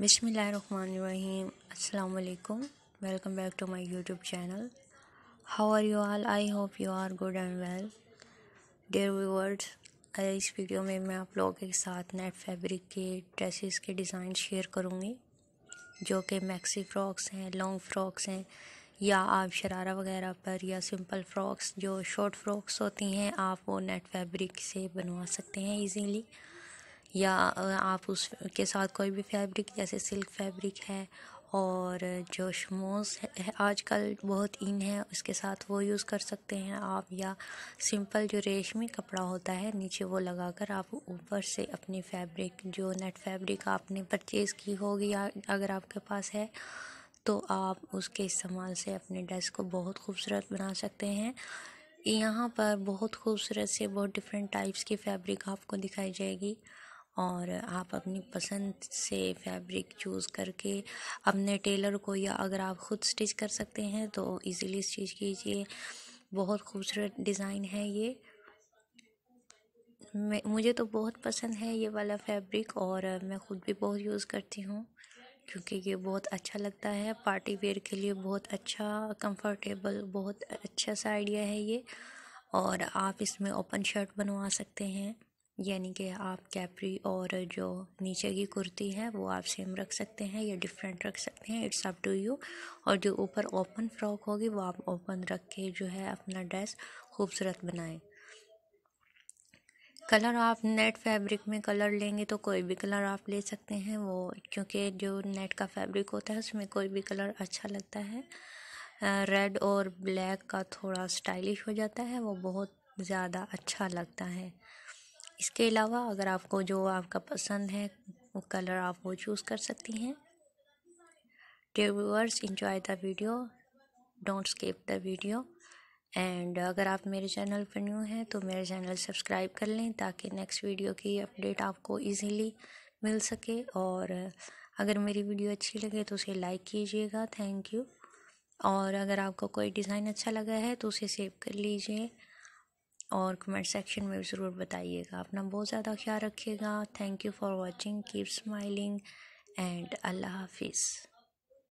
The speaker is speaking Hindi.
बिसमीम् अल्लाम welcome back to my YouTube channel how are you all I hope you are good and well dear viewers इस वीडियो में मैं आप लोगों के साथ नेट फैब्रिक के ड्रेसेस के डिज़ाइन शेयर करूँगी जो कि मैक्सी फ्रॉक्स हैं लॉन्ग फ्रॉक्स हैं या आप शरारा वगैरह पर या सिंपल फ्रॉक्स जो शॉर्ट फ्रॉक्स होती हैं आप वो नेट फैब्रिक से बनवा सकते हैं ईजीली या आप उसके साथ कोई भी फैब्रिक जैसे सिल्क फैब्रिक है और जो शमोस है आजकल बहुत इन है उसके साथ वो यूज़ कर सकते हैं आप या सिंपल जो रेशमी कपड़ा होता है नीचे वो लगाकर आप ऊपर से अपनी फैब्रिक जो नेट फैब्रिक आपने परचेज़ की होगी या अगर आपके पास है तो आप उसके इस्तेमाल से अपने ड्रेस को बहुत खूबसूरत बना सकते हैं यहाँ पर बहुत खूबसूरत से बहुत डिफरेंट टाइप्स की फैब्रिक आपको दिखाई जाएगी और आप अपनी पसंद से फैब्रिक चूज़ करके अपने टेलर को या अगर आप ख़ुद स्टिच कर सकते हैं तो इजीली स्टिच कीजिए बहुत खूबसूरत डिज़ाइन है ये मैं मुझे तो बहुत पसंद है ये वाला फैब्रिक और मैं ख़ुद भी बहुत यूज़ करती हूँ क्योंकि ये बहुत अच्छा लगता है पार्टी वेयर के लिए बहुत अच्छा कंफर्टेबल बहुत अच्छा सा आइडिया है ये और आप इसमें ओपन शर्ट बनवा सकते हैं यानी कि आप कैपरी और जो नीचे की कुर्ती है वो आप सेम रख सकते हैं या डिफरेंट रख सकते हैं इट्स अप टू यू और जो ऊपर ओपन फ्रॉक होगी वो आप ओपन रख के जो है अपना ड्रेस खूबसूरत बनाएं कलर आप नेट फैब्रिक में कलर लेंगे तो कोई भी कलर आप ले सकते हैं वो क्योंकि जो नेट का फैब्रिक होता है उसमें कोई भी कलर अच्छा लगता है रेड और ब्लैक का थोड़ा स्टाइलिश हो जाता है वो बहुत ज़्यादा अच्छा लगता है इसके अलावा अगर आपको जो आपका पसंद है वो कलर आप वो चूज़ कर सकती हैं dear enjoy the video don't skip the video and अगर आप मेरे चैनल पर न्यू हैं तो मेरे चैनल सब्सक्राइब कर लें ताकि नेक्स्ट वीडियो की अपडेट आपको इजीली मिल सके और अगर मेरी वीडियो अच्छी लगे तो उसे लाइक कीजिएगा थैंक यू और अगर आपको कोई डिज़ाइन अच्छा लगा है तो उसे सेव कर लीजिए और कमेंट सेक्शन में भी ज़रूर बताइएगा अपना बहुत ज़्यादा ख्याल रखिएगा thank you for watching keep smiling and अल्लाह हाफिज़